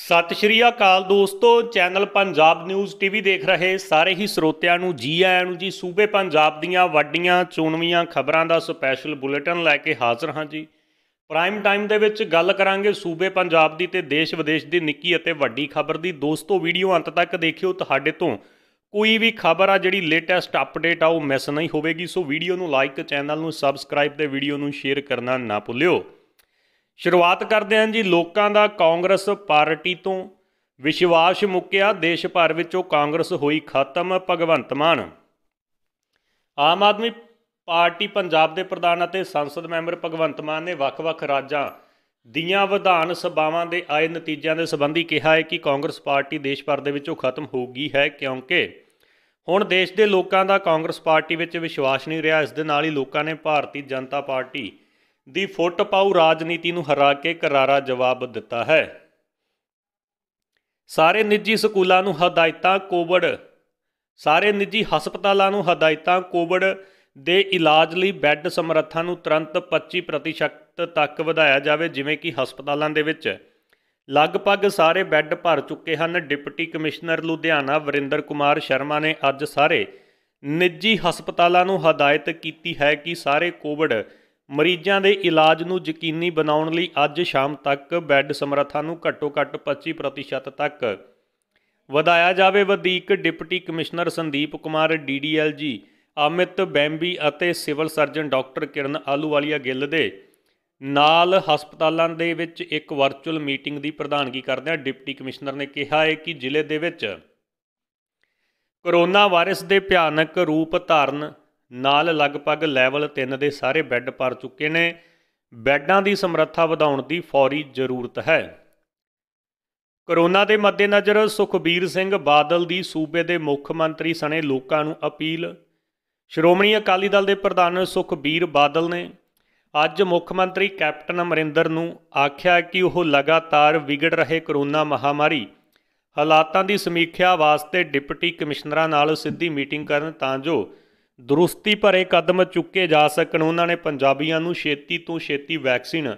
ਸਤਿ ਸ਼੍ਰੀ ਅਕਾਲ ਦੋਸਤੋ channel Punjab news TV ਦੇਖ ਰਹੇ ਸਾਰੇ ਹੀ ਸਰੋਤਿਆਂ ਨੂੰ ਜੀ ਆਇਆਂ ਨੂੰ ਜੀ ਸੂਬੇ ਪੰਜਾਬ ਦੀਆਂ ਵੱਡੀਆਂ ਚੋਣਵੀਆਂ ਖਬਰਾਂ ਦਾ ਸਪੈਸ਼ਲ ਬੁਲੇਟਿਨ ਲੈ ਕੇ ਹਾਜ਼ਰ ਹਾਂ ਜੀ ਪ੍ਰਾਈਮ ਟਾਈਮ ਦੇ ਵਿੱਚ ਗੱਲ ਕਰਾਂਗੇ ਸੂਬੇ ਪੰਜਾਬ ਦੀ ਤੇ ਦੇਸ਼ ਵਿਦੇਸ਼ ਦੀ ਨਿੱਕੀ ਅਤੇ ਵੱਡੀ ਖਬਰ ਦੀ ਦੋਸਤੋ ਵੀਡੀਓ ਅੰਤ ਤੱਕ ਦੇਖਿਓ ਤੁਹਾਡੇ ਤੋਂ ਕੋਈ ਵੀ ਖਬਰ ਆ ਜਿਹੜੀ ਲੇਟੈਸਟ ਅਪਡੇਟ ਆ ਉਹ ਮਿਸ ਨਹੀਂ ਹੋਵੇਗੀ ਸੋ ਵੀਡੀਓ ਨੂੰ ਲਾਈਕ ਚੈਨਲ ਨੂੰ ਸਬਸਕ੍ਰਾਈਬ ਤੇ ਵੀਡੀਓ ਨੂੰ ਸ਼ੇਅਰ ਕਰਨਾ ਨਾ ਭੁੱਲਿਓ ਸ਼ੁਰੂਆਤ ਕਰਦੇ ਹਾਂ ਜੀ ਲੋਕਾਂ ਦਾ ਕਾਂਗਰਸ ਪਾਰਟੀ ਤੋਂ ਵਿਸ਼ਵਾਸ ਮੁੱਕਿਆ ਦੇਸ਼ ਭਰ ਵਿੱਚ ਉਹ ਕਾਂਗਰਸ ਹੋਈ ਖਤਮ ਭਗਵੰਤ ਮਾਨ ਆਮ ਆਦਮੀ ਪਾਰਟੀ ਪੰਜਾਬ ਦੇ ਪ੍ਰਧਾਨ ਅਤੇ ਸੰਸਦ ਮੈਂਬਰ ਭਗਵੰਤ ਮਾਨ ਨੇ ਵੱਖ-ਵੱਖ ਰਾਜਾਂ ਦੀਆਂ ਵਿਧਾਨ ਸਭਾਵਾਂ ਦੇ ਆਏ ਨਤੀਜਿਆਂ ਦੇ ਸੰਬੰਧੀ ਕਿਹਾ ਹੈ ਕਿ ਕਾਂਗਰਸ ਪਾਰਟੀ ਦੇਸ਼ ਭਰ ਦੇ ਵਿੱਚੋਂ ਖਤਮ ਹੋ ਗਈ ਹੈ ਕਿਉਂਕਿ ਹੁਣ ਦੇਸ਼ ਦੇ ਲੋਕਾਂ ਦਾ ਕਾਂਗਰਸ ਪਾਰਟੀ ਵਿੱਚ ਵਿਸ਼ਵਾਸ ਨਹੀਂ ਰਿਹਾ ਇਸ ਦੇ ਨਾਲ ਹੀ ਲੋਕਾਂ ਨੇ ਭਾਰਤੀ ਜਨਤਾ ਪਾਰਟੀ ਦੀ ਫੁੱਟ ਪਾਉ ਰਾਜਨੀਤੀ ਨੂੰ ਹਰਾ ਕੇ ਕਰਾਰਾ ਜਵਾਬ ਦਿੱਤਾ ਹੈ ਸਾਰੇ ਨਿੱਜੀ ਸਕੂਲਾਂ ਨੂੰ ਹਦਾਇਤਾਂ ਕੋਵਿਡ ਸਾਰੇ ਨਿੱਜੀ ਹਸਪਤਾਲਾਂ ਨੂੰ ਹਦਾਇਤਾਂ ਕੋਵਿਡ ਦੇ ਇਲਾਜ ਲਈ ਬੈੱਡ ਸਮਰੱਥਾ ਨੂੰ ਤੁਰੰਤ 25% ਤੱਕ ਵਧਾਇਆ ਜਾਵੇ ਜਿਵੇਂ ਕਿ ਹਸਪਤਾਲਾਂ ਦੇ ਵਿੱਚ ਲਗਭਗ ਸਾਰੇ ਬੈੱਡ ਭਰ ਚੁੱਕੇ ਹਨ ਡਿਪਟੀ ਕਮਿਸ਼ਨਰ ਲੁਧਿਆਣਾ ਵਰਿੰਦਰ ਕੁਮਾਰ ਸ਼ਰਮਾ ਨੇ ਅੱਜ ਸਾਰੇ ਨਿੱਜੀ ਹਸਪਤਾਲਾਂ ਨੂੰ ਹਦਾਇਤ ਕੀਤੀ ਹੈ ਕਿ ਸਾਰੇ ਕੋਵਿਡ ਮਰੀਜ਼ਾਂ ਦੇ ਇਲਾਜ ਨੂੰ ਯਕੀਨੀ ਬਣਾਉਣ ਲਈ ਅੱਜ ਸ਼ਾਮ ਤੱਕ ਬੈੱਡ ਸਮਰੱਥਾ ਨੂੰ ਘੱਟੋ-ਘੱਟ 25% ਤੱਕ ਵਧਾਇਆ ਜਾਵੇ ਵਧੀਕ deputy commissioner Sandeep Kumar DDLG Amit Bambi ਅਤੇ civil surgeon doctor Kiran Ahluwalia Gill ਦੇ ਨਾਲ ਹਸਪਤਾਲਾਂ ਦੇ ਵਿੱਚ ਇੱਕ ਵਰਚੁਅਲ ਮੀਟਿੰਗ ਦੀ ਪ੍ਰਧਾਨਗੀ ਕਰਦਿਆਂ ਡਿਪਟੀ ਕਮਿਸ਼ਨਰ ਨੇ ਕਿਹਾ ਹੈ ਕਿ ਜ਼ਿਲ੍ਹੇ ਦੇ ਵਿੱਚ ਕੋਰੋਨਾ ਵਾਇਰਸ ਦੇ ਭਿਆਨਕ ਰੂਪ ਧਾਰਨ ਨਾਲ ਲਗਭਗ ਲੈਵਲ 3 ਦੇ ਸਾਰੇ ਬੈੱਡ ਭਰ ਚੁੱਕੇ ਨੇ ਬੈੱਡਾਂ ਦੀ ਸਮਰੱਥਾ ਵਧਾਉਣ ਦੀ ਫੌਰੀ ਜ਼ਰੂਰਤ ਹੈ ਕਰੋਨਾ ਦੇ ਮੱਦੇਨਜ਼ਰ ਸੁਖਬੀਰ ਸਿੰਘ ਬਾਦਲ ਦੀ ਸੂਬੇ ਦੇ ਮੁੱਖ ਮੰਤਰੀ ਸਣੇ ਲੋਕਾਂ ਨੂੰ ਅਪੀਲ ਸ਼੍ਰੋਮਣੀ ਅਕਾਲੀ ਦਲ ਦੇ ਪ੍ਰਧਾਨ ਸੁਖਬੀਰ ਬਾਦਲ ਨੇ ਅੱਜ ਮੁੱਖ ਮੰਤਰੀ ਕੈਪਟਨ ਅਮਰਿੰਦਰ ਨੂੰ ਆਖਿਆ ਕਿ ਉਹ ਲਗਾਤਾਰ ਵਿਗੜ ਰਹੇ ਕਰੋਨਾ ਮਹਾਮਾਰੀ ਹਾਲਾਤਾਂ ਦੀ ਸਮੀਖਿਆ ਵਾਸਤੇ ਡਿਪਟੀ ਕਮਿਸ਼ਨਰਾਂ ਨਾਲ ਸਿੱਧੀ ਮੀਟਿੰਗ ਕਰਨ ਤਾਂ ਜੋ ਦਰੁਸਤੀ ਭਰੇ ਕਦਮ ਚੁੱਕੇ ਜਾ ਸਕਣ ਉਹਨਾਂ ਨੇ ਪੰਜਾਬੀਆਂ ਨੂੰ ਛੇਤੀ ਤੋਂ ਛੇਤੀ ਵੈਕਸੀਨ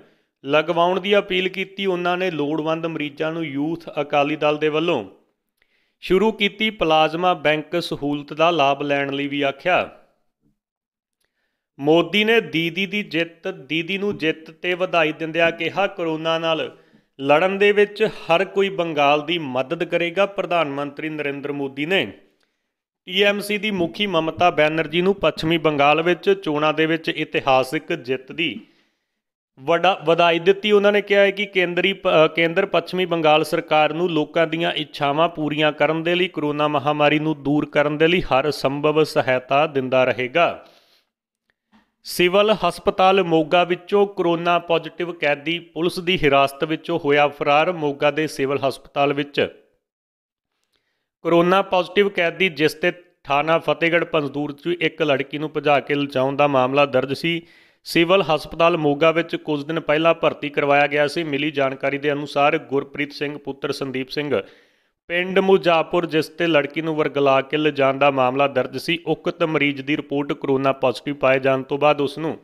ਲਗਵਾਉਣ ਦੀ ਅਪੀਲ ਕੀਤੀ ਉਹਨਾਂ ਨੇ ਲੋੜਵੰਦ ਮਰੀਜ਼ਾਂ ਨੂੰ ਯੂਥ ਅਕਾਲੀ ਦਲ ਦੇ ਵੱਲੋਂ ਸ਼ੁਰੂ ਕੀਤੀ ਪਲਾਜ਼ਮਾ ਬੈਂਕ ਸਹੂਲਤ ਦਾ ਲਾਭ ਲੈਣ ਲਈ ਵੀ ਆਖਿਆ ਮੋਦੀ ਨੇ ਦੀਦੀ ਦੀ ਜਿੱਤ ਦੀਦੀ ਨੂੰ ਜਿੱਤ ਤੇ ਵਧਾਈ ਦਿੰਦਿਆਂ ਕਿਹਾ ਕਰੋਨਾ ਨਾਲ ਲੜਨ ਦੇ ਵਿੱਚ ਹਰ ਕੋਈ ਬੰਗਾਲ ਦੀ ਮਦਦ ਕਰੇਗਾ ਪ੍ਰਧਾਨ ਮੰਤਰੀ ਨਰਿੰਦਰ ਮੋਦੀ ਨੇ ਟੀਐਮਸੀ ਦੀ ਮੁਖੀ ਮਮਤਾ ਬੈਨਰਜੀ ਨੂੰ ਪੱਛਮੀ ਬੰਗਾਲ ਵਿੱਚ ਚੋਣਾਂ ਦੇ ਵਿੱਚ ਇਤਿਹਾਸਿਕ ਜਿੱਤ ਦੀ ਵੱਡਾ ਵਧਾਈ ਦਿੱਤੀ ਉਹਨਾਂ ਨੇ ਕਿਹਾ ਹੈ ਕਿ ਕੇਂਦਰੀ ਕੇਂਦਰ ਪੱਛਮੀ ਬੰਗਾਲ ਸਰਕਾਰ ਨੂੰ ਲੋਕਾਂ ਦੀਆਂ ਇੱਛਾਵਾਂ ਪੂਰੀਆਂ ਕਰਨ ਦੇ ਲਈ ਕਰੋਨਾ ਮਹਾਮਾਰੀ ਨੂੰ ਦੂਰ ਕਰਨ ਦੇ ਲਈ ਹਰ ਸੰਭਵ ਸਹਾਇਤਾ ਦਿੰਦਾ ਰਹੇਗਾ ਸਿਵਲ ਹਸਪਤਾਲ ਮੋਗਾ ਵਿੱਚੋਂ ਕਰੋਨਾ ਪੋਜ਼ਿਟਿਵ ਕੈਦੀ ਪੁਲਿਸ ਦੀ ਹਿਰਾਸਤ ਵਿੱਚੋਂ ਹੋਇਆ ਫਰਾਰ ਮੋਗਾ ਦੇ ਸਿਵਲ ਹਸਪਤਾਲ ਵਿੱਚ ਕੋਰੋਨਾ ਪੋਜ਼ਿਟਿਵ ਕੈਦੀ ਜਿਸ ਤੇ ਥਾਣਾ ਫਤਿਹਗੜ੍ਹ ਪੰਜਦੂਰ 'ਚ ਇੱਕ ਲੜਕੀ ਨੂੰ ਭਜਾ ਕੇ ਲਿਜਾਉਣ ਦਾ ਮਾਮਲਾ ਦਰਜ ਸੀ ਸਿਵਲ ਹਸਪਤਾਲ ਮੋਗਾ ਵਿੱਚ ਕੁਝ ਦਿਨ ਪਹਿਲਾਂ ਭਰਤੀ ਕਰਵਾਇਆ ਗਿਆ ਸੀ ਮਿਲੀ ਜਾਣਕਾਰੀ ਦੇ ਅਨੁਸਾਰ ਗੁਰਪ੍ਰੀਤ ਸਿੰਘ ਪੁੱਤਰ ਸੰਦੀਪ ਸਿੰਘ ਪਿੰਡ ਮੁਜਾਪੁਰ ਜਿਸ ਤੇ ਲੜਕੀ ਨੂੰ ਵਰਗਲਾ ਕੇ ਲਿਜਾਣ ਦਾ ਮਾਮਲਾ ਦਰਜ ਸੀ ਉਕਤ ਮਰੀਜ਼ ਦੀ ਰਿਪੋਰਟ ਕਰੋਨਾ ਪੋਜ਼ਿਟਿਵ ਪਾਏ ਜਾਣ ਤੋਂ ਬਾਅਦ ਉਸ ਨੂੰ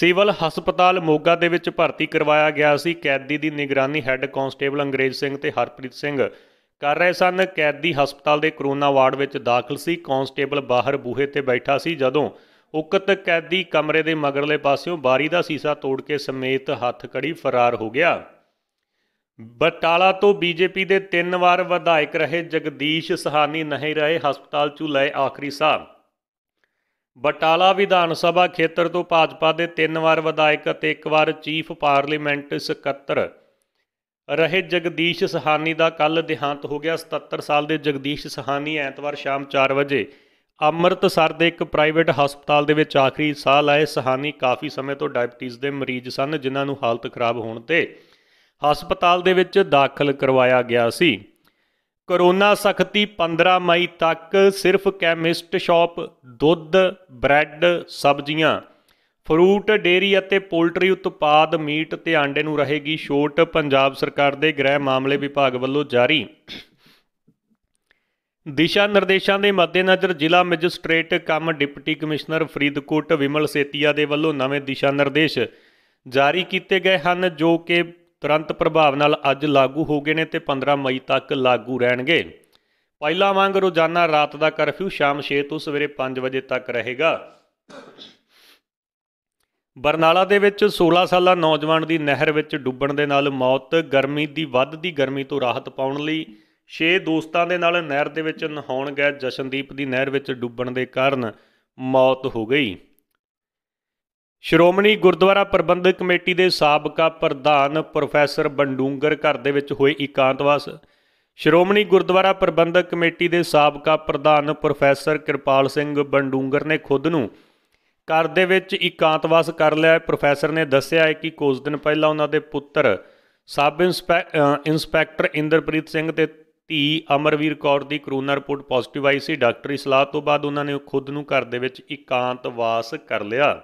ਸਿਵਲ ਹਸਪਤਾਲ ਮੋਗਾ ਦੇ ਵਿੱਚ ਭਰਤੀ ਕਰਵਾਇਆ ਗਿਆ ਸੀ ਕੈਦੀ ਦੀ ਨਿਗਰਾਨੀ ਹੈੱਡ ਕਾਂਸਟੇਬਲ ਅੰਗਰੇਜ਼ ਸਿੰਘ ਤੇ ਹਰਪ੍ਰੀਤ ਸਿੰਘ ਕਰ ਰਹੇ ਸਨ ਕੈਦੀ ਹਸਪਤਾਲ ਦੇ ਕਰੋਨਾ ਵਾਰਡ ਵਿੱਚ ਦਾਖਲ ਸੀ ਕਾਂਸਟੇਬਲ ਬਾਹਰ ਬੂਹੇ ਤੇ ਬੈਠਾ ਸੀ ਜਦੋਂ ਉਕਤ ਕੈਦੀ ਕਮਰੇ ਦੇ ਮਗਰਲੇ ਪਾਸਿਓਂ ਬਾਰੀ ਦਾ ਸੀਸਾ ਤੋੜ ਕੇ ਸਮੇਤ ਹੱਥ ਕੜੀ ਫਰਾਰ ਹੋ ਗਿਆ ਬਟਾਲਾ ਤੋਂ ਬੀਜੇਪੀ ਦੇ ਤਿੰਨ ਵਾਰ ਵਿਧਾਇਕ ਰਹੇ ਜਗਦੀਸ਼ ਸਹਾਨੀ ਨਹੀਂ ਰਹੇ ਹਸਪਤਾਲ ਚੋਂ ਲਏ ਆਖਰੀ ਸਾਹ ਬਟਾਲਾ ਵਿਧਾਨ ਸਭਾ ਖੇਤਰ ਤੋਂ ਭਾਜਪਾ ਦੇ ਤਿੰਨ ਵਾਰ ਵਿਧਾਇਕ ਅਤੇ ਇੱਕ ਵਾਰ ਚੀਫ ਪਾਰਲੀਮੈਂਟ ਸਕੱਤਰ ਰਹੇ ਜਗਦੀਸ਼ ਸਹਾਨੀ ਦਾ ਕੱਲ ਦੇਹਾਂਤ ਹੋ ਗਿਆ 77 ਸਾਲ ਦੇ ਜਗਦੀਸ਼ ਸਹਾਨੀ ਐਤਵਾਰ ਸ਼ਾਮ 4 ਵਜੇ ਅੰਮ੍ਰਿਤਸਰ ਦੇ ਇੱਕ ਪ੍ਰਾਈਵੇਟ ਹਸਪਤਾਲ ਦੇ ਵਿੱਚ ਆਖਰੀ ਸਾਹ ਲਾਏ ਸਹਾਨੀ ਕਾਫੀ ਸਮੇਂ ਤੋਂ ਡਾਇਬਟੀਜ਼ ਦੇ ਮਰੀਜ਼ ਸਨ ਜਿਨ੍ਹਾਂ ਨੂੰ ਹਾਲਤ ਖਰਾਬ ਹੋਣ ਤੇ ਹਸਪਤਾਲ ਦੇ ਵਿੱਚ ਦਾਖਲ ਕਰਵਾਇਆ ਗਿਆ ਸੀ ਕਰੋਨਾ ਸਖਤੀ 15 ਮਈ ਤੱਕ ਸਿਰਫ ਕੈਮਿਸਟ ਸ਼ਾਪ ਦੁੱਧ ਬ੍ਰੈਡ ਸਬਜ਼ੀਆਂ ਫਰੂਟ ਡੇਰੀ ਅਤੇ ਪੋਲਟਰੀ ਉਤਪਾਦ ਮੀਟ ਤੇ ਆਂਡੇ ਨੂੰ ਰਹੇਗੀ ਛੋਟ ਪੰਜਾਬ ਸਰਕਾਰ ਦੇ ਗ੍ਰਹਿ ਮਾਮਲੇ ਵਿਭਾਗ ਵੱਲੋਂ ਜਾਰੀ ਦਿਸ਼ਾ ਨਿਰਦੇਸ਼ਾਂ ਦੇ ਮੱਦੇਨਜ਼ਰ ਜ਼ਿਲ੍ਹਾ magistrate cum deputy commissioner Faridkot Vimal Setia ਦੇ ਵੱਲੋਂ ਨਵੇਂ ਦਿਸ਼ਾ ਨਿਰਦੇਸ਼ ਜਾਰੀ ਕੀਤੇ ਗਏ ਹਨ ਜੋ ਕਿ ਤੁਰੰਤ ਪ੍ਰਭਾਵ ਨਾਲ ਅੱਜ ਲਾਗੂ ਹੋ ਗਏ ਨੇ ਤੇ 15 ਮਈ ਤੱਕ ਲਾਗੂ ਰਹਿਣਗੇ ਪਹਿਲਾ ਵਾਂਗ ਰੋਜ਼ਾਨਾ ਰਾਤ ਦਾ ਕਰਫਿਊ ਸ਼ਾਮ 6 ਤੋਂ ਸਵੇਰੇ 5 ਵਜੇ ਤੱਕ ਰਹੇਗਾ ਬਰਨਾਲਾ ਦੇ ਵਿੱਚ 16 ਸਾਲਾ ਨੌਜਵਾਨ ਦੀ ਨਹਿਰ ਵਿੱਚ ਡੁੱਬਣ ਦੇ ਨਾਲ ਮੌਤ ਗਰਮੀ ਦੀ ਵੱਧਦੀ ਗਰਮੀ ਤੋਂ ਰਾਹਤ ਪਾਉਣ ਲਈ 6 ਦੋਸਤਾਂ ਦੇ ਨਾਲ ਨਹਿਰ ਦੇ ਵਿੱਚ ਨਹਾਉਣ ਗਏ ਜਸ਼ਨਦੀਪ ਦੀ ਨਹਿਰ ਵਿੱਚ ਡੁੱਬਣ ਦੇ ਕਾਰਨ ਮੌਤ ਹੋ ਗਈ ਸ਼੍ਰੋਮਣੀ ਗੁਰਦੁਆਰਾ ਪ੍ਰਬੰਧਕ ਕਮੇਟੀ ਦੇ ਸਾਬਕਾ ਪ੍ਰਧਾਨ ਪ੍ਰੋਫੈਸਰ ਬੰਡੂੰਗਰ ਘਰ ਦੇ ਵਿੱਚ ਹੋਏ ਇਕਾਂਤਵਾਸ ਸ਼੍ਰੋਮਣੀ ਗੁਰਦੁਆਰਾ ਪ੍ਰਬੰਧਕ ਕਮੇਟੀ ਦੇ ਸਾਬਕਾ ਪ੍ਰਧਾਨ ਪ੍ਰੋਫੈਸਰ ਕਿਰਪਾਲ ਸਿੰਘ ਬੰਡੂੰਗਰ ਨੇ ਖੁਦ ਨੂੰ ਘਰ ਦੇ ਵਿੱਚ ਇਕਾਂਤਵਾਸ ਕਰ ਲਿਆ ਪ੍ਰੋਫੈਸਰ ਨੇ ਦੱਸਿਆ ਹੈ ਕਿ ਕੁਝ ਦਿਨ ਪਹਿਲਾਂ ਉਹਨਾਂ ਦੇ ਪੁੱਤਰ ਸਬ ਇੰਸਪੈਕਟਰ ਇੰਦਰਪ੍ਰੀਤ ਸਿੰਘ ਤੇ ਧੀ ਅਮਰਵੀਰ ਕੌਰ ਦੀ ਕਰੋਨਾ ਰਿਪੋਰਟ ਪੋਜ਼ਿਟਿਵ ਆਈ ਸੀ ਡਾਕਟਰੀ ਸਲਾਹ ਤੋਂ ਬਾਅਦ ਉਹਨਾਂ ਨੇ ਖੁਦ ਨੂੰ ਘਰ ਦੇ ਵਿੱਚ ਇਕਾਂਤਵਾਸ ਕਰ ਲਿਆ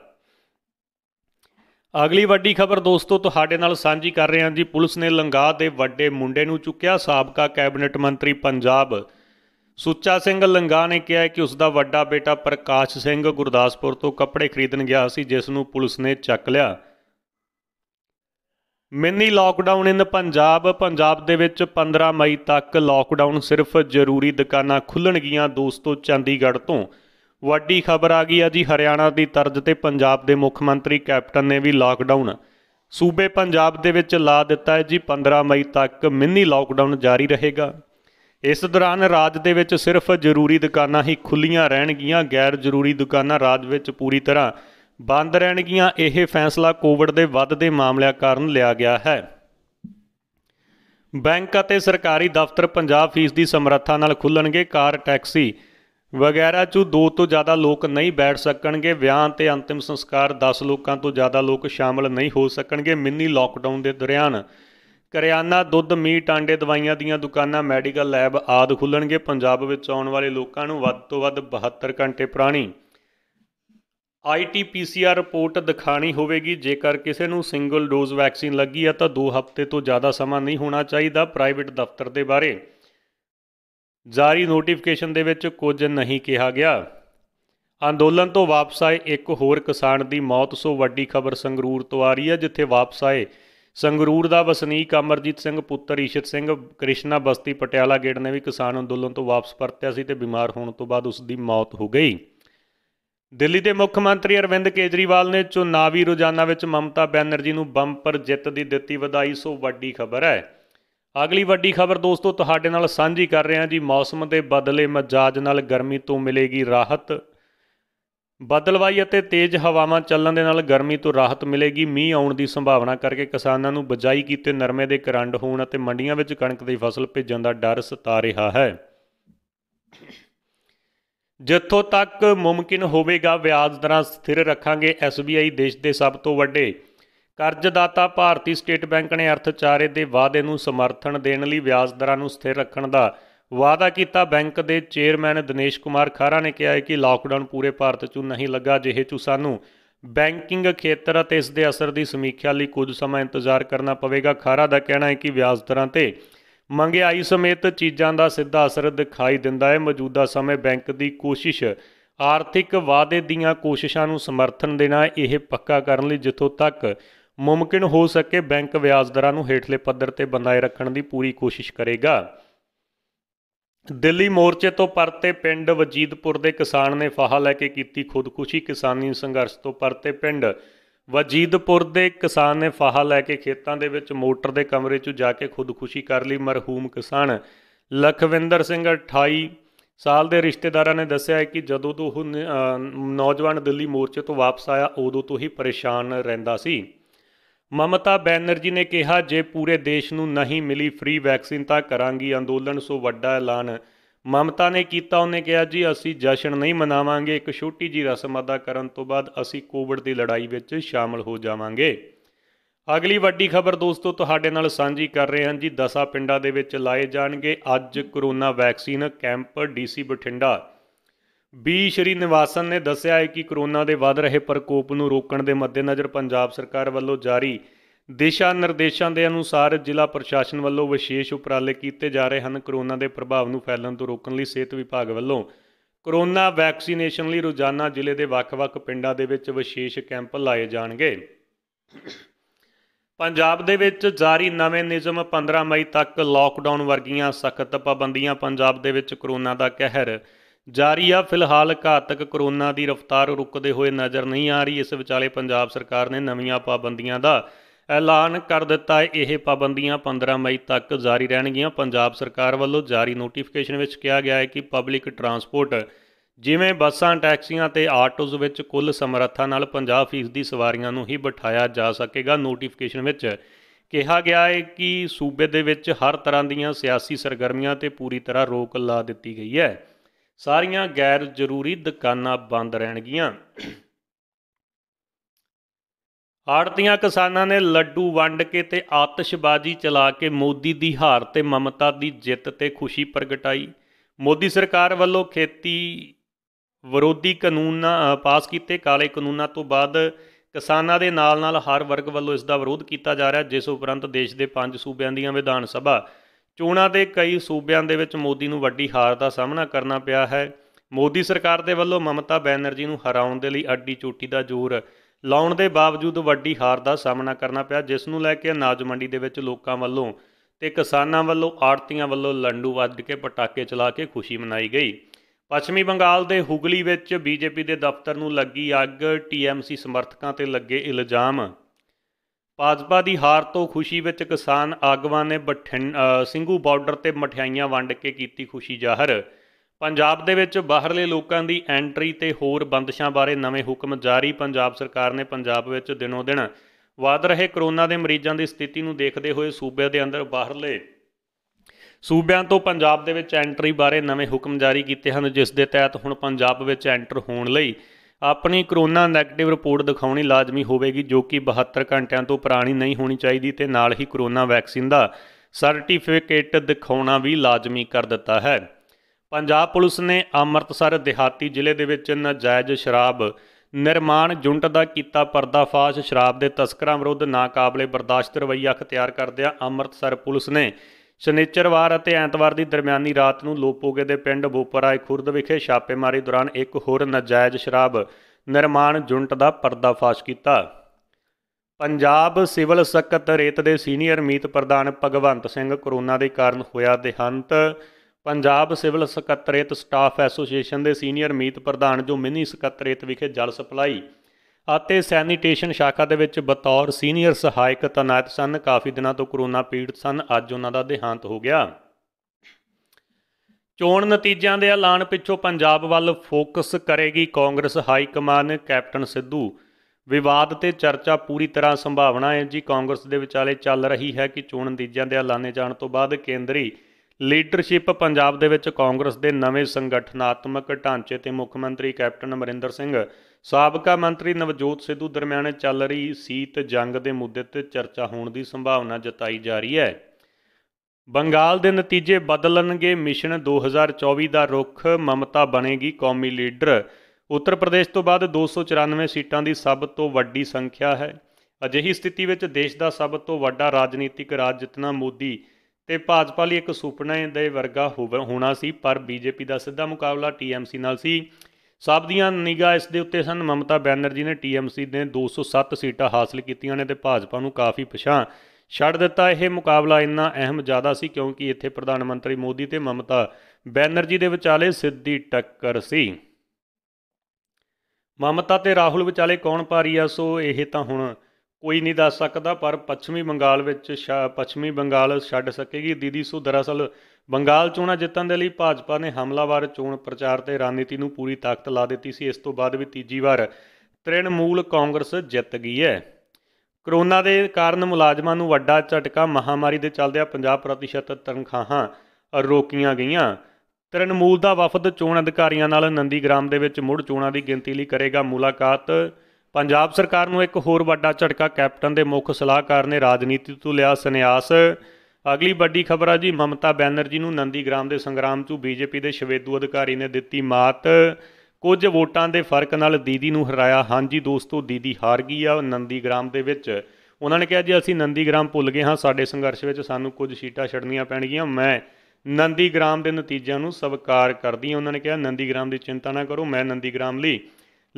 ਅਗਲੀ ਵੱਡੀ ਖਬਰ ਦੋਸਤੋ ਤੁਹਾਡੇ ਨਾਲ ਸਾਂਝੀ ਕਰ ਰਹੇ ਹਾਂ ਜੀ ਪੁਲਿਸ ਨੇ ਲੰਗਾ ਦੇ ਵੱਡੇ ਮੁੰਡੇ ਨੂੰ ਚੁੱਕਿਆ ਸਾਬਕਾ ਕੈਬਨਿਟ ਮੰਤਰੀ ਪੰਜਾਬ ਸੁੱਚਾ ਸਿੰਘ ਲੰਗਾ ਨੇ ਕਿਹਾ ਕਿ ਉਸ ਦਾ ਵੱਡਾ ਬੇਟਾ ਪ੍ਰਕਾਸ਼ ਸਿੰਘ ਗੁਰਦਾਸਪੁਰ ਤੋਂ ਕੱਪੜੇ ਖਰੀਦਣ ਗਿਆ ਸੀ ਜਿਸ ਨੂੰ ਪੁਲਿਸ ਨੇ ਚੱਕ ਲਿਆ mini lockdown in Punjab Punjab ਦੇ ਵਿੱਚ 15 ਮਈ ਤੱਕ ਲਾਕਡਾਊਨ ਸਿਰਫ ਜ਼ਰੂਰੀ ਦੁਕਾਨਾਂ ਖੁੱਲਣਗੀਆਂ ਦੋਸਤੋ ਚੰਡੀਗੜ੍ਹ ਤੋਂ ਵੱਡੀ ਖਬਰ ਆ ਗਈ ਆ ਜੀ ਹਰਿਆਣਾ ਦੀ ਤਰਜ਼ ਤੇ ਪੰਜਾਬ ਦੇ ਮੁੱਖ ਮੰਤਰੀ ਕੈਪਟਨ ਨੇ ਵੀ ਲਾਕਡਾਊਨ ਸੂਬੇ ਪੰਜਾਬ ਦੇ ਵਿੱਚ ਲਾ ਦਿੱਤਾ ਹੈ ਜੀ 15 ਮਈ ਤੱਕ ਮਿੰਨੀ ਲਾਕਡਾਊਨ ਜਾਰੀ ਰਹੇਗਾ ਇਸ ਦੌਰਾਨ ਰਾਜ ਦੇ ਵਿੱਚ ਸਿਰਫ ਜ਼ਰੂਰੀ ਦੁਕਾਨਾਂ ਹੀ ਖੁੱਲੀਆਂ ਰਹਿਣਗੀਆਂ ਗੈਰ ਜ਼ਰੂਰੀ ਦੁਕਾਨਾਂ ਰਾਜ ਵਿੱਚ ਪੂਰੀ ਤਰ੍ਹਾਂ ਬੰਦ ਰਹਿਣਗੀਆਂ ਇਹ ਫੈਸਲਾ ਕੋਵਿਡ ਦੇ ਵੱਧਦੇ ਮਾਮਲਿਆਂ ਕਾਰਨ ਲਿਆ ਗਿਆ ਹੈ ਬੈਂਕ ਅਤੇ ਸਰਕਾਰੀ ਦਫ਼ਤਰ 50% ਦੀ ਸਮਰੱਥਾ ਨਾਲ ਖੁੱਲਣਗੇ ਕਾਰ ਟੈਕਸੀ ਵਗੈਰਾ ਚੋਂ ਦੋ ਤੋਂ ਜ਼ਿਆਦਾ ਲੋਕ ਨਹੀਂ ਬੈਠ ਸਕਣਗੇ ਵਿਆਹ ਤੇ ਅੰਤਿਮ ਸੰਸਕਾਰ 10 ਲੋਕਾਂ ਤੋਂ ਜ਼ਿਆਦਾ ਲੋਕ ਸ਼ਾਮਲ ਨਹੀਂ ਹੋ ਸਕਣਗੇ ਮਿੰਨੀ ਲਾਕਡਾਊਨ ਦੇ ਦੌਰਾਨ ਕਰਿਆਨਾ ਦੁੱਧ ਮੀਟ ਆਂਡੇ ਦਵਾਈਆਂ ਦੀਆਂ ਦੁਕਾਨਾਂ ਮੈਡੀਕਲ ਲੈਬ ਆਦ ਖੁੱਲਣਗੇ ਪੰਜਾਬ ਵਿੱਚ ਆਉਣ ਵਾਲੇ ਲੋਕਾਂ ਨੂੰ ਵੱਧ ਤੋਂ ਵੱਧ 72 ਘੰਟੇ ਪੁਰਾਣੀ ਆਈਟੀਪੀਸੀਆਰ ਰਿਪੋਰਟ ਦਿਖਾਣੀ ਹੋਵੇਗੀ ਜੇਕਰ ਕਿਸੇ ਨੂੰ ਸਿੰਗਲ ਡੋਜ਼ ਵੈਕਸੀਨ ਲੱਗੀ ਹੈ ਤਾਂ 2 ਹਫ਼ਤੇ ਤੋਂ ਜ਼ਿਆਦਾ ਸਮਾਂ ਨਹੀਂ ਹੋਣਾ ਚਾਹੀਦਾ ਪ੍ਰਾਈਵੇਟ ਦਫ਼ਤਰ ਦੇ ਬਾਰੇ ਜਾਰੀ ਨੋਟੀਫਿਕੇਸ਼ਨ ਦੇ ਵਿੱਚ ਕੁਝ ਨਹੀਂ ਕਿਹਾ ਗਿਆ ਅੰਦੋਲਨ ਤੋਂ ਵਾਪਸ ਆਏ ਇੱਕ ਹੋਰ ਕਿਸਾਨ ਦੀ ਮੌਤ ਸੋ ਵੱਡੀ ਖਬਰ ਸੰਗਰੂਰ ਤੋਂ ਆ ਰਹੀ ਹੈ ਜਿੱਥੇ ਵਾਪਸ ਆਏ ਸੰਗਰੂਰ ਦਾ ਵਸਨੀਕ ਅਮਰਜੀਤ ਸਿੰਘ ਪੁੱਤਰ ਈਸ਼ਤ ਸਿੰਘ ਕ੍ਰਿਸ਼ਨਾ ਬਸਤੀ ਪਟਿਆਲਾ ਗੇਟ ਨੇ ਵੀ ਕਿਸਾਨ ਅੰਦੋਲਨ ਤੋਂ ਵਾਪਸ ਪਰਤਿਆ ਸੀ ਤੇ ਬਿਮਾਰ ਹੋਣ ਤੋਂ ਬਾਅਦ ਉਸ ਦੀ ਮੌਤ ਹੋ ਗਈ ਦਿੱਲੀ ਦੇ ਮੁੱਖ ਮੰਤਰੀ ਅਰਵਿੰਦ ਕੇਜਰੀਵਾਲ ਨੇ ਚੋਣਾਵੀ ਰੋਜ਼ਾਨਾ ਵਿੱਚ ਮਮਤਾ ਬੈਨਰਜੀ ਨੂੰ ਬੰਪਰ ਜਿੱਤ ਦੀ ਦਿੱਤੀ ਵਧਾਈ ਸੋ ਵੱਡੀ ਖਬਰ ਹੈ ਅਗਲੀ ਵੱਡੀ ਖਬਰ ਦੋਸਤੋ ਤੁਹਾਡੇ ਨਾਲ ਸਾਂਝੀ ਕਰ ਰਹੇ ਹਾਂ ਜੀ ਮੌਸਮ ਦੇ ਬਦਲੇ ਮਜਾਜ ਨਾਲ ਗਰਮੀ ਤੋਂ ਮਿਲੇਗੀ ਰਾਹਤ ਬਦਲਵਾਈ ਅਤੇ ਤੇਜ਼ ਹਵਾਵਾਂ ਚੱਲਣ ਦੇ ਨਾਲ ਗਰਮੀ ਤੋਂ ਰਾਹਤ ਮਿਲੇਗੀ ਮੀਂਹ ਆਉਣ ਦੀ ਸੰਭਾਵਨਾ ਕਰਕੇ ਕਿਸਾਨਾਂ ਨੂੰ ਬਜਾਈ ਕੀਤੇ ਨਰਮੇ ਦੇ ਕਰੰਡ ਹੋਣ ਅਤੇ ਮੰਡੀਆਂ ਵਿੱਚ ਕਣਕ ਦੀ ਫਸਲ ਭੇਜਣ ਦਾ ਡਰ ਸਤਾ ਰਿਹਾ ਹੈ ਜਿੱਥੋਂ ਤੱਕ ਮੁਮਕਿਨ ਹੋਵੇਗਾ ਵਿਆਜ ਦਰਾਂ ਸਥਿਰ ਰੱਖਾਂਗੇ ਐਸਬੀਆਈ ਦੇਸ਼ ਦੇ ਸਭ ਤੋਂ ਵੱਡੇ ਕਰਜ਼ਦਾਤਾ ਭਾਰਤੀ ਸਟੇਟ ਬੈਂਕ ਨੇ ਅਰਥਚਾਰੇ ਦੇ ਵਾਅਦੇ ਨੂੰ ਸਮਰਥਨ ਦੇਣ ਲਈ ਵਿਆਜ ਦਰਾਂ ਨੂੰ ਸਥਿਰ ਰੱਖਣ ਦਾ ਵਾਅਦਾ ਕੀਤਾ ਬੈਂਕ ਦੇ ਚੇਅਰਮੈਨ ਦਿਨੇਸ਼ ਕੁਮਾਰ ਖਾਰਾ ਨੇ ਕਿਹਾ ਹੈ ਕਿ ਲਾਕਡਾਊਨ ਪੂਰੇ ਭਾਰਤ 'ਚ ਨਹੀਂ ਲੱਗਾ ਜਿਹੇ 'ਚ ਸਾਨੂੰ ਬੈਂਕਿੰਗ ਖੇਤਰ ਅਤੇ ਇਸ ਦੇ ਅਸਰ ਦੀ ਸਮੀਖਿਆ ਲਈ ਕੁਝ ਸਮਾਂ ਇੰਤਜ਼ਾਰ ਕਰਨਾ ਪਵੇਗਾ ਖਾਰਾ ਦਾ ਕਹਿਣਾ ਹੈ ਕਿ ਵਿਆਜ ਦਰਾਂ ਤੇ ਮੰਗਿਆਈ ਸਮੇਤ ਚੀਜ਼ਾਂ ਦਾ ਸਿੱਧਾ ਅਸਰ ਦਿਖਾਈ ਦਿੰਦਾ ਹੈ ਮੌਜੂਦਾ ਸਮੇਂ ਬੈਂਕ ਦੀ ਕੋਸ਼ਿਸ਼ ਆਰਥਿਕ ਵਾਅਦੇ ਦੀਆਂ ਕੋਸ਼ਿਸ਼ਾਂ ਨੂੰ ਸਮਰਥਨ ਦੇਣਾ ਇਹ ਪੱਕਾ ਕਰਨ ਲਈ ਜਿੱਥੋਂ ਤੱਕ ਮੁਮਕਿਨ ਹੋ ਸਕੇ ਬੈਂਕ ਵਿਆਜ ਦਰਾਂ ਨੂੰ ਹੇਠਲੇ ਪੱਧਰ ਤੇ ਬਣਾਏ ਰੱਖਣ ਦੀ ਪੂਰੀ ਕੋਸ਼ਿਸ਼ ਕਰੇਗਾ ਦਿੱਲੀ ਮੋਰਚੇ ਤੋਂ ਪਰਤੇ ਪਿੰਡ ਵਜੀਦਪੁਰ ਦੇ ਕਿਸਾਨ ਨੇ ਫਾਹਾ ਲੈ ਕੇ ਕੀਤੀ ਖੁਦਕੁਸ਼ੀ ਕਿਸਾਨੀ ਸੰਘਰਸ਼ ਤੋਂ ਪਰਤੇ ਪਿੰਡ ਵਜੀਦਪੁਰ ਦੇ ਕਿਸਾਨ ਨੇ ਫਾਹਾ ਲੈ ਕੇ ਖੇਤਾਂ ਦੇ ਵਿੱਚ ਮੋਟਰ ਦੇ ਕਮਰੇ 'ਚ ਜਾ ਕੇ ਖੁਦਕੁਸ਼ੀ ਕਰ ਲਈ ਮਰਹੂਮ ਕਿਸਾਨ ਲਖਵਿੰਦਰ ਸਿੰਘ 28 ਸਾਲ ਦੇ ਰਿਸ਼ਤੇਦਾਰਾਂ ਨੇ ਦੱਸਿਆ ਕਿ ਜਦੋਂ ਤੋਂ ਉਹ ਨੌਜਵਾਨ ਦਿੱਲੀ ਮੋਰਚੇ ਤੋਂ ਵਾਪਸ ਆਇਆ ਉਦੋਂ ਤੋਂ ਹੀ ਪਰੇਸ਼ਾਨ ਰਹਿੰਦਾ ਸੀ ਮਮਤਾ ਬੈਨਰਜੀ ਨੇ ਕਿਹਾ ਜੇ ਪੂਰੇ ਦੇਸ਼ ਨੂੰ ਨਹੀਂ ਮਿਲੀ ਫ੍ਰੀ ਵੈਕਸੀਨ ਤਾਂ ਕਰਾਂਗੀ ਅੰਦੋਲਨ ਸੋ ਵੱਡਾ ਐਲਾਨ ਮਮਤਾ ਨੇ ਕੀਤਾ ਉਹਨੇ ਕਿਹਾ ਜੀ ਅਸੀਂ ਜਸ਼ਨ ਨਹੀਂ ਮਨਾਵਾਂਗੇ ਇੱਕ ਛੋਟੀ ਜੀ ਰਸਮ ਅਦਾ ਕਰਨ ਤੋਂ ਬਾਅਦ ਅਸੀਂ ਕੋਵਿਡ ਦੀ ਲੜਾਈ ਵਿੱਚ ਸ਼ਾਮਲ ਹੋ ਜਾਵਾਂਗੇ ਅਗਲੀ ਵੱਡੀ ਖਬਰ ਦੋਸਤੋ ਤੁਹਾਡੇ ਨਾਲ ਸਾਂਝੀ ਕਰ ਰਹੇ ਹਾਂ ਜੀ ਦਸਾਂ ਪਿੰਡਾਂ ਦੇ ਵਿੱਚ ਲਾਏ ਜਾਣਗੇ ਅੱਜ corona vaccine camp DC Bathinda B Srinivasan ਨੇ ਦੱਸਿਆ ਹੈ ਕਿ ਕਰੋਨਾ ਦੇ ਵੱਧ ਰਹੇ ਪ੍ਰਕੋਪ ਨੂੰ ਰੋਕਣ ਦੇ ਮੱਦੇਨਜ਼ਰ ਪੰਜਾਬ ਸਰਕਾਰ ਵੱਲੋਂ ਜਾਰੀ ਦਿਸ਼ਾ ਨਿਰਦੇਸ਼ਾਂ ਦੇ ਅਨੁਸਾਰ ਜ਼ਿਲ੍ਹਾ ਪ੍ਰਸ਼ਾਸਨ ਵੱਲੋਂ ਵਿਸ਼ੇਸ਼ ਉਪਰਾਲੇ ਕੀਤੇ ਜਾ ਰਹੇ ਹਨ ਕਰੋਨਾ ਦੇ ਪ੍ਰਭਾਵ ਨੂੰ ਫੈਲਣ ਤੋਂ ਰੋਕਣ ਲਈ ਸਿਹਤ ਵਿਭਾਗ ਵੱਲੋਂ ਕਰੋਨਾ ਵੈਕਸੀਨੇਸ਼ਨ ਲਈ ਰੋਜ਼ਾਨਾ ਜ਼ਿਲ੍ਹੇ ਦੇ ਵੱਖ-ਵੱਖ ਪਿੰਡਾਂ ਦੇ ਵਿੱਚ ਵਿਸ਼ੇਸ਼ ਕੈਂਪ ਲਾਏ ਜਾਣਗੇ ਪੰਜਾਬ ਦੇ ਵਿੱਚ ਜਾਰੀ ਨਵੇਂ ਨਿਯਮ 15 ਮਈ ਤੱਕ ਲਾਕਡਾਊਨ ਵਰਗੀਆਂ ਸਖਤ ਪਾਬੰਦੀਆਂ ਪੰਜਾਬ ਦੇ ਵਿੱਚ ਕਰੋਨਾ ਦਾ ਕਹਿਰ ਜਾਰੀ ਆ ਫਿਲਹਾਲ ਘਾਤਕ ਕਰੋਨਾ ਦੀ ਰਫ਼ਤਾਰ ਰੁਕਦੇ ਹੋਏ ਨਜ਼ਰ ਨਹੀਂ ਆ ਰਹੀ ਇਸ ਵਿਚਾਲੇ ਪੰਜਾਬ ਸਰਕਾਰ ਨੇ ਨਵੀਆਂ ਪਾਬੰਦੀਆਂ ਦਾ ਐਲਾਨ ਕਰ ਦਿੱਤਾ ਹੈ ਇਹ ਪਾਬੰਦੀਆਂ 15 ਮਈ ਤੱਕ ਜਾਰੀ ਰਹਿਣਗੀਆਂ ਪੰਜਾਬ ਸਰਕਾਰ ਵੱਲੋਂ ਜਾਰੀ ਨੋਟੀਫਿਕੇਸ਼ਨ ਵਿੱਚ ਕਿਹਾ ਗਿਆ ਹੈ ਕਿ ਪਬਲਿਕ ਟਰਾਂਸਪੋਰਟ ਜਿਵੇਂ ਬੱਸਾਂ ਟੈਕਸੀਆਂ ਤੇ ਆਟੋਜ਼ ਵਿੱਚ ਕੁੱਲ ਸਮਰੱਥਾ ਨਾਲ 50% ਦੀ ਸਵਾਰੀਆਂ ਨੂੰ ਹੀ ਬਿਠਾਇਆ ਜਾ ਸਕੇਗਾ ਨੋਟੀਫਿਕੇਸ਼ਨ ਵਿੱਚ ਕਿਹਾ ਗਿਆ ਹੈ ਕਿ ਸੂਬੇ ਦੇ ਵਿੱਚ ਹਰ ਤਰ੍ਹਾਂ ਦੀਆਂ ਸਿਆਸੀ ਸਰਗਰਮੀਆਂ ਤੇ ਪੂਰੀ ਤਰ੍ਹਾਂ ਰੋਕ ਲਾ ਦਿੱਤੀ ਗਈ ਹੈ ਸਾਰੀਆਂ ਗੈਰ ਜ਼ਰੂਰੀ ਦੁਕਾਨਾਂ ਬੰਦ ਰਹਿਣਗੀਆਂ ਆੜਤੀਆਂ ਕਿਸਾਨਾਂ ਨੇ ਲੱਡੂ ਵੰਡ ਕੇ ਤੇ ਆਤਿਸ਼ਬਾਜ਼ੀ ਚਲਾ ਕੇ ਮੋਦੀ ਦੀ ਹਾਰ ਤੇ ਮਮਤਾ ਦੀ ਜਿੱਤ ਤੇ ਖੁਸ਼ੀ ਪ੍ਰਗਟਾਈ ਮੋਦੀ ਸਰਕਾਰ ਵੱਲੋਂ ਖੇਤੀ ਵਿਰੋਧੀ ਕਾਨੂੰਨਾਂ ਪਾਸ ਕੀਤੇ ਕਾਲੇ ਕਾਨੂੰਨਾਂ ਤੋਂ ਬਾਅਦ ਕਿਸਾਨਾਂ ਦੇ ਨਾਲ-ਨਾਲ ਹਰ ਵਰਗ ਵੱਲੋਂ ਇਸ ਦਾ ਵਿਰੋਧ ਕੀਤਾ ਜਾ ਰਿਹਾ ਜਿਸ ਉਪਰੰਤ ਦੇਸ਼ ਦੇ ਪੰਜ ਸੂਬਿਆਂ ਦੀਆਂ ਵਿਧਾਨ ਸਭਾ ਚੋਣਾਂ ਦੇ ਕਈ ਸੂਬਿਆਂ ਦੇ ਵਿੱਚ ਮੋਦੀ ਨੂੰ ਵੱਡੀ ਹਾਰ ਦਾ ਸਾਹਮਣਾ ਕਰਨਾ ਪਿਆ ਹੈ ਮੋਦੀ ਸਰਕਾਰ ਦੇ ਵੱਲੋਂ ਮਮਤਾ ਬੈਨਰਜੀ ਨੂੰ ਹਰਾਉਣ ਦੇ ਲਈ ਅੱਡੀ ਚੋਟੀ ਦਾ ਜ਼ੋਰ ਲਾਉਣ ਦੇ ਬਾਵਜੂਦ ਵੱਡੀ ਹਾਰ ਦਾ ਸਾਹਮਣਾ ਕਰਨਾ ਪਿਆ ਜਿਸ ਨੂੰ ਲੈ ਕੇ ਅਨਾਜ ਮੰਡੀ ਦੇ ਵਿੱਚ ਲੋਕਾਂ ਵੱਲੋਂ ਤੇ ਕਿਸਾਨਾਂ ਵੱਲੋਂ ਆੜਤੀਆਂ ਵੱਲੋਂ ਲੰਡੂ ਵੱਜ ਕੇ ਪਟਾਕੇ ਚਲਾ ਕੇ ਖੁਸ਼ੀ ਮਨਾਈ ਗਈ ਪੱਛਮੀ ਬੰਗਾਲ ਦੇ ਹੁਗਲੀ ਵਿੱਚ ਬੀਜੇਪੀ ਦੇ ਦਫ਼ਤਰ ਨੂੰ ਲੱਗੀ ਅੱਗ ਟੀਐਮਸੀ ਸਮਰਥਕਾਂ ਤੇ ਲੱਗੇ ਇਲਜ਼ਾਮ ਭਾਜਪਾ ਦੀ ਹਾਰ ਤੋਂ ਖੁਸ਼ੀ ਵਿੱਚ ਕਿਸਾਨ ਆਗੂਆਂ ਨੇ ਬਠਿੰ ਸਿੰਘੂ ਬਾਰਡਰ ਤੇ ਮਠਿਆਈਆਂ ਵੰਡ ਕੇ ਕੀਤੀ ਖੁਸ਼ੀ ਜ਼ਾਹਰ ਪੰਜਾਬ ਦੇ ਵਿੱਚ ਬਾਹਰਲੇ ਲੋਕਾਂ ਦੀ ਐਂਟਰੀ ਤੇ ਹੋਰ ਬੰਦਸ਼ਾਂ ਬਾਰੇ ਨਵੇਂ ਹੁਕਮ ਜਾਰੀ ਪੰਜਾਬ ਸਰਕਾਰ ਨੇ ਪੰਜਾਬ ਵਿੱਚ ਦਿਨੋ ਦਿਨ ਵਧ ਰਹੇ ਕਰੋਨਾ ਦੇ ਮਰੀਜ਼ਾਂ ਦੀ ਸਥਿਤੀ ਨੂੰ ਦੇਖਦੇ ਹੋਏ ਸੂਬੇ ਦੇ ਅੰਦਰ ਬਾਹਰਲੇ ਸੂਬਿਆਂ ਤੋਂ ਪੰਜਾਬ ਦੇ ਵਿੱਚ ਐਂਟਰੀ ਬਾਰੇ ਨਵੇਂ ਹੁਕਮ ਜਾਰੀ ਕੀਤੇ ਹਨ ਜਿਸ ਦੇ ਤਹਿਤ ਹੁਣ ਪੰਜਾਬ ਵਿੱਚ ਐਂਟਰ ਹੋਣ ਲਈ ਆਪਣੀ ਕਰੋਨਾ ਨੈਗੇਟਿਵ ਰਿਪੋਰਟ ਦਿਖਾਉਣੀ ਲਾਜ਼ਮੀ ਹੋਵੇਗੀ ਜੋ ਕਿ 72 ਘੰਟਿਆਂ ਤੋਂ ਪੁਰਾਣੀ ਨਹੀਂ ਹੋਣੀ ਚਾਹੀਦੀ ਤੇ ਨਾਲ ਹੀ ਕਰੋਨਾ ਵੈਕਸੀਨ ਦਾ ਸਰਟੀਫਿਕੇਟ ਦਿਖਾਉਣਾ ਵੀ ਲਾਜ਼ਮੀ ਕਰ ਦਿੱਤਾ ਹੈ ਪੰਜਾਬ ਪੁਲਿਸ ਨੇ ਅੰਮ੍ਰਿਤਸਰ ਦਿਹਾਤੀ ਜ਼ਿਲ੍ਹੇ ਦੇ ਵਿੱਚ ਨਾਜਾਇਜ਼ ਸ਼ਰਾਬ ਨਿਰਮਾਣ ਜੁੰਟ ਦਾ ਕੀਤਾ ਪਰਦਾਫਾਸ਼ ਸ਼ਰਾਬ ਦੇ ਤਸਕਰਾਂ ਵਿਰੁੱਧ ਨਾਕਾਬਲੇ ਬਰਦਾਸ਼ਤ ਰਵਈਆ ਅਖਤਿਆਰ ਕਰਦਿਆਂ ਅੰਮ੍ਰਿਤਸਰ ਪੁਲਿਸ ਨੇ ਸ਼ਨੀਚਰਵਾਰ ਅਤੇ ਐਤਵਾਰ ਦੀ ਦਰਮਿਆਨੀ ਰਾਤ ਨੂੰ ਲੋਪੋਗੇ ਦੇ ਪਿੰਡ ਬੋਪਰਾਏ ਖੁਰਦ ਵਿਖੇ ਛਾਪੇਮਾਰੀ ਦੌਰਾਨ ਇੱਕ ਹੋਰ ਨਜਾਇਜ਼ ਸ਼ਰਾਬ ਨਿਰਮਾਣ ਜੁੰਟ ਦਾ ਪਰਦਾਫਾਸ਼ ਕੀਤਾ ਪੰਜਾਬ ਸਿਵਲ ਸਕੱਤਰੇਤ ਦੇ ਸੀਨੀਅਰ ਮੀਤ ਪ੍ਰਧਾਨ ਭਗਵੰਤ ਸਿੰਘ ਕਰੋਨਾ ਦੇ ਕਾਰਨ ਹੋਇਆ ਦੇਹਾਂਤ Punjab civil secretariat staff association ਦੇ ਸੀਨੀਅਰ ਮੀਤ ਪ੍ਰਧਾਨ ਜੋ ਮਿਨੀ ਸਕੱਤਰੇਤ ਵਿਖੇ ਜਲ ਸਪਲਾਈ ਅਤੇ ਸੈਨੀਟੇਸ਼ਨ ਸ਼ਾਖਾ ਦੇ ਵਿੱਚ ਬਤੌਰ ਸੀਨੀਅਰ ਸਹਾਇਕ ਤਨਾਇਤ ਸਨ ਕਾਫੀ ਦਿਨਾਂ ਤੋਂ ਕਰੋਨਾ ਪੀੜਤ ਸਨ ਅੱਜ ਉਹਨਾਂ ਦਾ ਦੇਹਾਂਤ ਹੋ ਗਿਆ ਚੋਣ ਨਤੀਜਿਆਂ ਦੇ ਐਲਾਨ ਪਿੱਛੋਂ ਪੰਜਾਬ ਵੱਲ ਫੋਕਸ ਕਰੇਗੀ Congress high command captain Sidhu ਵਿਵਾਦ ਤੇ ਚਰਚਾ ਪੂਰੀ ਤਰ੍ਹਾਂ ਸੰਭਾਵਨਾ ਹੈ ਜੀ ਕਾਂਗਰਸ ਦੇ ਵਿਚਾਲੇ ਚੱਲ ਰਹੀ ਹੈ ਕਿ ਚੋਣ ਨਤੀਜਿਆਂ ਦੇ ਐਲਾਨੇ ਜਾਣ ਤੋਂ ਬਾਅਦ ਕੇਂਦਰੀ ਲੀਡਰਸ਼ਿਪ ਪੰਜਾਬ ਦੇ ਵਿੱਚ ਕਾਂਗਰਸ ਦੇ ਨਵੇਂ ਸੰਗਠਨਾਤਮਕ ਢਾਂਚੇ ਤੇ ਮੁੱਖ ਮੰਤਰੀ ਕੈਪਟਨ ਅਮਰਿੰਦਰ ਸਿੰਘ ਸਾਬਕਾ ਮੰਤਰੀ ਨਵਜੋਤ ਸਿੱਧੂ ਦਰਮਿਆਨ ਚੱਲ ਰਹੀ ਸੀਤ ਜੰਗ ਦੇ ਮੁੱਦੇ ਤੇ ਚਰਚਾ ਹੋਣ ਦੀ ਸੰਭਾਵਨਾ ਜਤਾਈ ਜਾ ਰਹੀ ਹੈ ਬੰਗਾਲ ਦੇ ਨਤੀਜੇ ਬਦਲਣਗੇ ਮਿਸ਼ਨ 2024 ਦਾ ਰੁਖ ਮਮਤਾ ਬਣੇਗੀ ਕੌਮੀ ਲੀਡਰ ਉੱਤਰ ਪ੍ਰਦੇਸ਼ ਤੋਂ ਬਾਅਦ 294 ਸੀਟਾਂ ਦੀ ਸਭ ਤੋਂ ਵੱਡੀ ਸੰਖਿਆ ਹੈ ਅਜਿਹੀ ਸਥਿਤੀ ਵਿੱਚ ਦੇਸ਼ ਦਾ ਸਭ ਤੋਂ ਵੱਡਾ ਰਾਜਨੀਤਿਕ ਰਾਜ ਜਿੱਤਣਾ ਮੋਦੀ ਤੇ ਭਾਜਪਾ ਲਈ ਇੱਕ ਸੁਪਨੇ ਦੇ ਵਰਗਾ ਹੋਣਾ ਸੀ ਪਰ ਬੀਜੇਪੀ ਦਾ ਸਿੱਧਾ ਮੁਕਾਬਲਾ ਟੀਐਮਸੀ ਨਾਲ ਸੀ ਸਭ ਦੀਆਂ ਨਿਗਾਹ ਇਸ ਦੇ ਉੱਤੇ ਸਨ ਮਮਤਾ ਬੈਨਰਜੀ ਨੇ ਟੀਐਮਸੀ ਨੇ 207 ਸੀਟਾਂ ਹਾਸਲ ਕੀਤੀਆਂ ਨੇ ਤੇ ਭਾਜਪਾ ਨੂੰ ਕਾਫੀ ਪਛਾਣ ਛੱਡ ਦਿੱਤਾ ਇਹ ਮੁਕਾਬਲਾ ਇੰਨਾ ਅਹਿਮ ਜ਼ਿਆਦਾ ਸੀ ਕਿਉਂਕਿ ਇੱਥੇ ਪ੍ਰਧਾਨ ਮੰਤਰੀ ਮੋਦੀ ਤੇ ਮਮਤਾ ਬੈਨਰਜੀ ਦੇ ਵਿਚਾਲੇ ਸਿੱਧੀ ਟੱਕਰ ਸੀ ਮਮਤਾ ਤੇ ਰਾਹੁਲ ਵਿਚਾਲੇ ਕੌਣ ਭਾਰੀ ਆ ਸੋ ਇਹ ਤਾਂ ਹੁਣ ਕੋਈ ਨਹੀਂ ਦੱਸ ਸਕਦਾ ਪਰ ਪੱਛਮੀ ਬੰਗਾਲ ਵਿੱਚ ਪੱਛਮੀ ਬੰਗਾਲ ਛੱਡ ਸਕੇਗੀ ਦੀਦੀ ਸੋ ਦਰਅਸਲ ਬੰਗਾਲ ਚੋਣਾਂ ਜਿੱਤਣ ਦੇ ਲਈ ਭਾਜਪਾ ਨੇ ਹਮਲਾਵਰ ਚੋਣ ਪ੍ਰਚਾਰ ਤੇ ਰਣਨੀਤੀ ਨੂੰ ਪੂਰੀ ਤਾਕਤ ਲਾ ਦਿੱਤੀ ਸੀ ਇਸ ਤੋਂ ਬਾਅਦ ਵੀ ਤੀਜੀ ਵਾਰ ਤ੍ਰਿਣਮੂਲ ਕਾਂਗਰਸ ਜਿੱਤ ਗਈ ਹੈ ਕਰੋਨਾ ਦੇ ਕਾਰਨ ਮੁਲਾਜ਼ਮਾਂ ਨੂੰ ਵੱਡਾ ਝਟਕਾ ਮਹਾਮਾਰੀ ਦੇ ਚੱਲਦਿਆਂ 50% ਤਨਖਾਹਾਂ ਰੋਕੀਆਂ ਗਈਆਂ ਤ੍ਰਿਣਮੂਲ ਦਾ ਵਫਦ ਚੋਣ ਅਧਿਕਾਰੀਆਂ ਨਾਲ ਨੰਦੀਗ੍ਰਾਮ ਦੇ ਵਿੱਚ ਮੁੜ ਚੋਣਾਂ ਦੀ ਗਿਣਤੀ ਲਈ ਕਰੇਗਾ ਮੁਲਾਕਾਤ ਪੰਜਾਬ ਸਰਕਾਰ ਨੂੰ ਇੱਕ ਹੋਰ ਵੱਡਾ ਝਟਕਾ ਕੈਪਟਨ ਦੇ ਮੁੱਖ ਸਲਾਹਕਾਰ ਨੇ ਰਾਜਨੀਤੀ ਤੋਂ ਲਿਆ ਸੰਨਿਆਸ ਅਗਲੀ ਵੱਡੀ ਖਬਰ ਆ ਜੀ ਮਮਤਾ ਬੈਨਰਜੀ ਨੂੰ ਨੰਦੀਗ੍ਰਾਮ ਦੇ ਸੰਗਰਾਮ 'ਚ ਬੀਜੇਪੀ ਦੇ ਸ਼ਵੇਦੂ ਅਧਿਕਾਰੀ ਨੇ ਦਿੱਤੀ ਮਾਤ ਕੁਝ ਵੋਟਾਂ ਦੇ ਫਰਕ ਨਾਲ ਦੀਦੀ ਨੂੰ ਹਰਾਇਆ ਹਾਂਜੀ ਦੋਸਤੋ ਦੀਦੀ ਹਾਰ ਗਈ ਆ ਨੰਦੀਗ੍ਰਾਮ ਦੇ ਵਿੱਚ ਉਹਨਾਂ ਨੇ ਕਿਹਾ ਜੀ ਅਸੀਂ ਨੰਦੀਗ੍ਰਾਮ ਭੁੱਲ ਗਏ ਹਾਂ ਸਾਡੇ ਸੰਘਰਸ਼ ਵਿੱਚ ਸਾਨੂੰ ਕੁਝ ਸੀਟਾਂ ਛੱਡਣੀਆਂ ਪੈਣਗੀਆਂ ਮੈਂ ਨੰਦੀਗ੍ਰਾਮ ਦੇ ਨਤੀਜਿਆਂ ਨੂੰ ਸਵੀਕਾਰ ਕਰਦੀ ਹਾਂ ਉਹਨਾਂ ਨੇ ਕਿਹਾ ਨੰਦੀਗ੍ਰਾਮ ਦੀ ਚਿੰਤਾ ਨਾ ਕਰੋ ਮੈਂ ਨੰਦੀਗ੍ਰਾਮ ਲਈ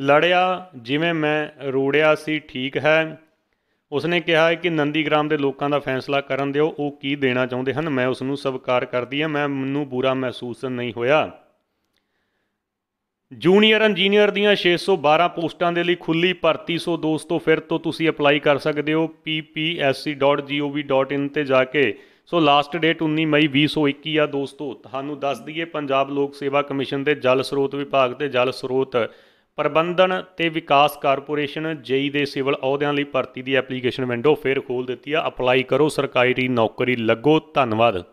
ਲੜਿਆ ਜਿਵੇਂ ਮੈਂ ਰੋੜਿਆ ਸੀ ਠੀਕ ਹੈ ਉਸਨੇ ਕਿਹਾ ਕਿ ਨੰਦੀਗ੍ਰਾਮ ਦੇ ਲੋਕਾਂ ਦਾ ਫੈਸਲਾ ਕਰਨ ਦਿਓ ਉਹ ਕੀ ਦੇਣਾ ਚਾਹੁੰਦੇ ਹਨ ਮੈਂ ਉਸ ਨੂੰ ਸਵਾਰ ਕਰਦੀ ਹਾਂ ਮੈਂ ਮੈਨੂੰ ਬੁਰਾ ਮਹਿਸੂਸ ਨਹੀਂ ਹੋਇਆ ਜੂਨੀਅਰ ਇੰਜੀਨੀਅਰ ਦੀਆਂ 612 ਪੋਸਟਾਂ ਦੇ ਲਈ ਖੁੱਲੀ ਭਰਤੀ ਸੋ ਦੋਸਤੋ ਫਿਰ ਤੋਂ ਤੁਸੀਂ ਅਪਲਾਈ ਕਰ ਸਕਦੇ ਹੋ ppsc.gov.in ਤੇ ਜਾ ਕੇ ਸੋ ਲਾਸਟ ਡੇਟ 19 ਮਈ 2021 ਆ ਦੋਸਤੋ ਤੁਹਾਨੂੰ ਦੱਸ ਦਈਏ ਪੰਜਾਬ ਲੋਕ ਸੇਵਾ ਕਮਿਸ਼ਨ ਦੇ ਜਲ ਸਰੋਤ ਵਿਭਾਗ ਤੇ ਜਲ ਸਰੋਤ ਪ੍ਰਬੰਧਨ ਤੇ ਵਿਕਾਸ ਕਾਰਪੋਰੇਸ਼ਨ ਜੇਈ ਦੇ ਸਿਵਲ ਅਹੁਦਿਆਂ ਲਈ ਭਰਤੀ ਦੀ ਐਪਲੀਕੇਸ਼ਨ ਵਿੰਡੋ ਫੇਰ ਖੋਲ ਦਿੱਤੀ ਆ ਅਪਲਾਈ ਕਰੋ ਸਰਕਾਰੀ ਨੌਕਰੀ ਲੱਗੋ ਧੰਨਵਾਦ